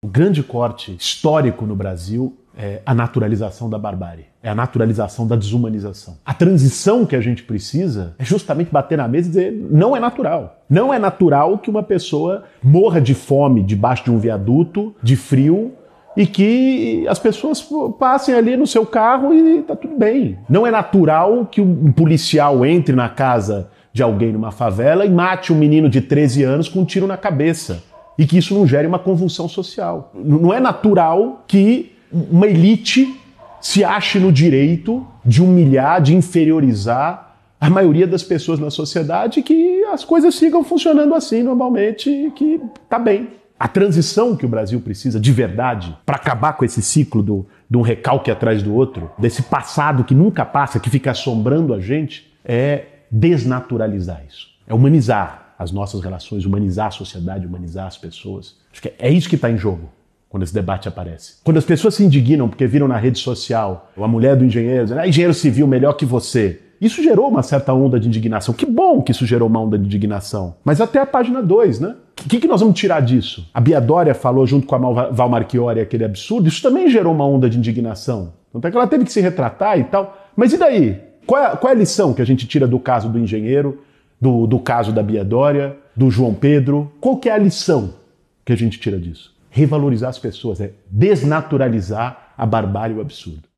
o grande corte histórico no Brasil é a naturalização da barbárie, é a naturalização da desumanização. A transição que a gente precisa é justamente bater na mesa e dizer: não é natural. Não é natural que uma pessoa morra de fome debaixo de um viaduto, de frio, e que as pessoas passem ali no seu carro e tá tudo bem. Não é natural que um policial entre na casa de alguém numa favela e mate um menino de 13 anos com um tiro na cabeça e que isso não gere uma convulsão social. Não é natural que uma elite se ache no direito de humilhar, de inferiorizar a maioria das pessoas na sociedade que as coisas sigam funcionando assim normalmente, que tá bem. A transição que o Brasil precisa de verdade para acabar com esse ciclo do, de um recalque atrás do outro, desse passado que nunca passa, que fica assombrando a gente, é desnaturalizar isso, é humanizar, as nossas relações, humanizar a sociedade, humanizar as pessoas. Acho que é isso que está em jogo quando esse debate aparece. Quando as pessoas se indignam porque viram na rede social a mulher do engenheiro dizendo, ah, engenheiro civil melhor que você. Isso gerou uma certa onda de indignação. Que bom que isso gerou uma onda de indignação. Mas até a página 2, né? O que, que nós vamos tirar disso? A Biadória falou junto com a Val Marchiori aquele absurdo. Isso também gerou uma onda de indignação. Tanto é que ela teve que se retratar e tal. Mas e daí? Qual é, qual é a lição que a gente tira do caso do engenheiro do, do caso da Bia Dória, do João Pedro. Qual que é a lição que a gente tira disso? Revalorizar as pessoas, é desnaturalizar a barbárie e o absurdo.